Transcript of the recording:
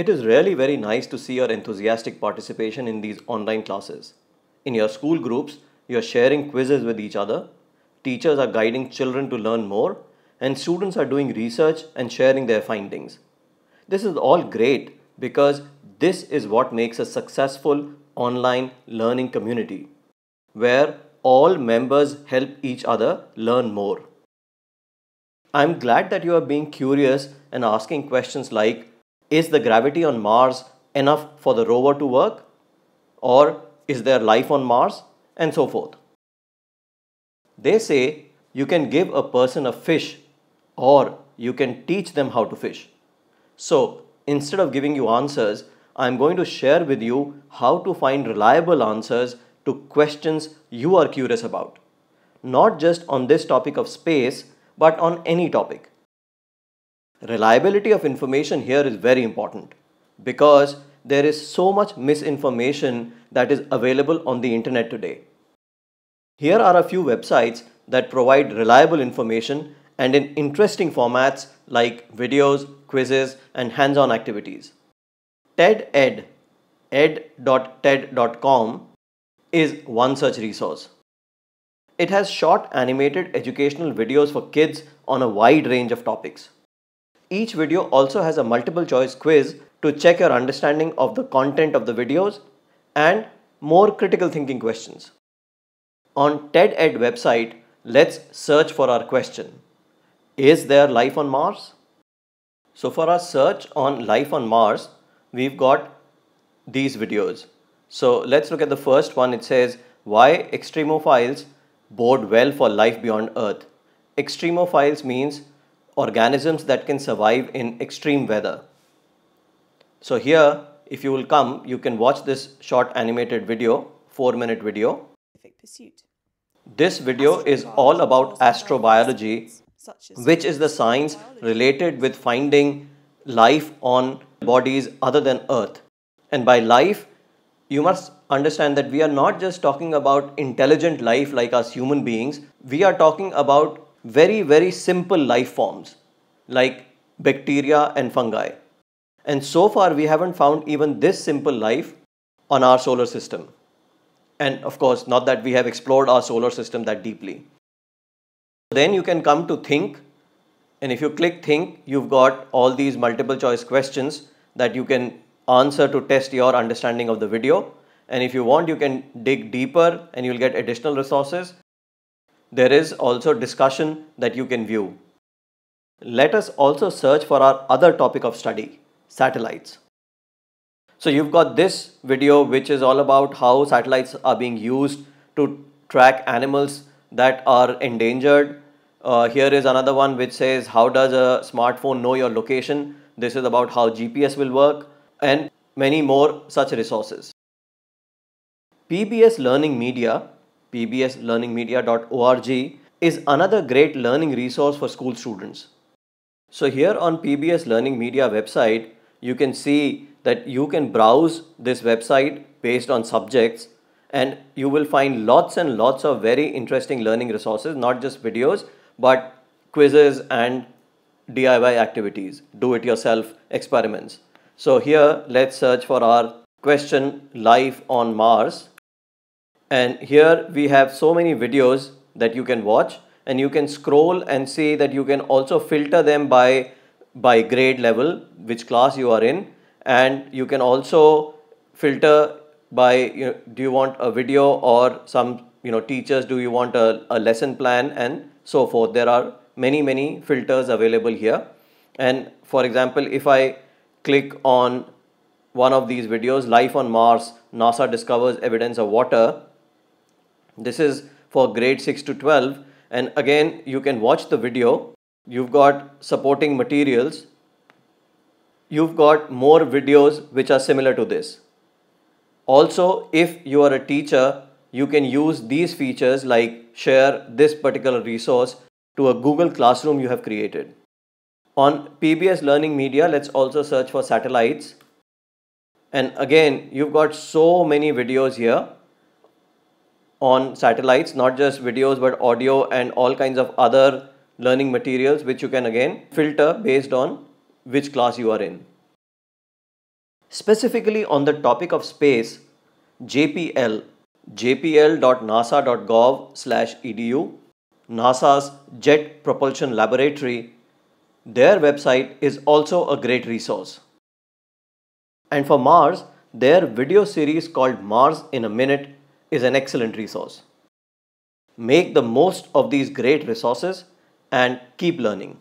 It is really very nice to see your enthusiastic participation in these online classes. In your school groups, you are sharing quizzes with each other, teachers are guiding children to learn more, and students are doing research and sharing their findings. This is all great because this is what makes a successful online learning community, where all members help each other learn more. I'm glad that you are being curious and asking questions like is the gravity on Mars enough for the rover to work? Or is there life on Mars? And so forth. They say you can give a person a fish or you can teach them how to fish. So instead of giving you answers, I'm going to share with you how to find reliable answers to questions you are curious about. Not just on this topic of space, but on any topic. Reliability of information here is very important because there is so much misinformation that is available on the internet today. Here are a few websites that provide reliable information and in interesting formats like videos, quizzes, and hands-on activities. TED-Ed, ed.ted.com is one such resource. It has short animated educational videos for kids on a wide range of topics. Each video also has a multiple choice quiz to check your understanding of the content of the videos and more critical thinking questions. On TED-Ed website, let's search for our question. Is there life on Mars? So for our search on life on Mars, we've got these videos. So let's look at the first one. It says, why extremophiles bode well for life beyond Earth. Extremophiles means organisms that can survive in extreme weather. So here, if you will come, you can watch this short animated video, 4 minute video. Pursuit. This video is all about astrobiology, which is the science related with finding life on bodies other than Earth. And by life, you must understand that we are not just talking about intelligent life like us human beings, we are talking about very, very simple life forms like bacteria and fungi. And so far, we haven't found even this simple life on our solar system. And of course, not that we have explored our solar system that deeply. Then you can come to think. And if you click think, you've got all these multiple choice questions that you can answer to test your understanding of the video. And if you want, you can dig deeper and you'll get additional resources. There is also discussion that you can view. Let us also search for our other topic of study, satellites. So you've got this video which is all about how satellites are being used to track animals that are endangered. Uh, here is another one which says how does a smartphone know your location. This is about how GPS will work and many more such resources. PBS Learning Media pbslearningmedia.org is another great learning resource for school students. So here on PBS Learning Media website, you can see that you can browse this website based on subjects and you will find lots and lots of very interesting learning resources, not just videos, but quizzes and DIY activities, do-it-yourself experiments. So here, let's search for our question, Life on Mars and here we have so many videos that you can watch and you can scroll and see that you can also filter them by by grade level which class you are in and you can also filter by you know, do you want a video or some you know teachers do you want a, a lesson plan and so forth there are many many filters available here and for example if i click on one of these videos life on mars nasa discovers evidence of water this is for grade 6 to 12 and again you can watch the video. You've got supporting materials. You've got more videos which are similar to this. Also, if you are a teacher, you can use these features like share this particular resource to a Google Classroom you have created. On PBS Learning Media, let's also search for satellites. And again, you've got so many videos here on satellites, not just videos but audio and all kinds of other learning materials which you can again filter based on which class you are in. Specifically on the topic of space, JPL, jpl.nasa.gov slash edu, NASA's Jet Propulsion Laboratory, their website is also a great resource. And for Mars, their video series called Mars in a Minute is an excellent resource. Make the most of these great resources and keep learning.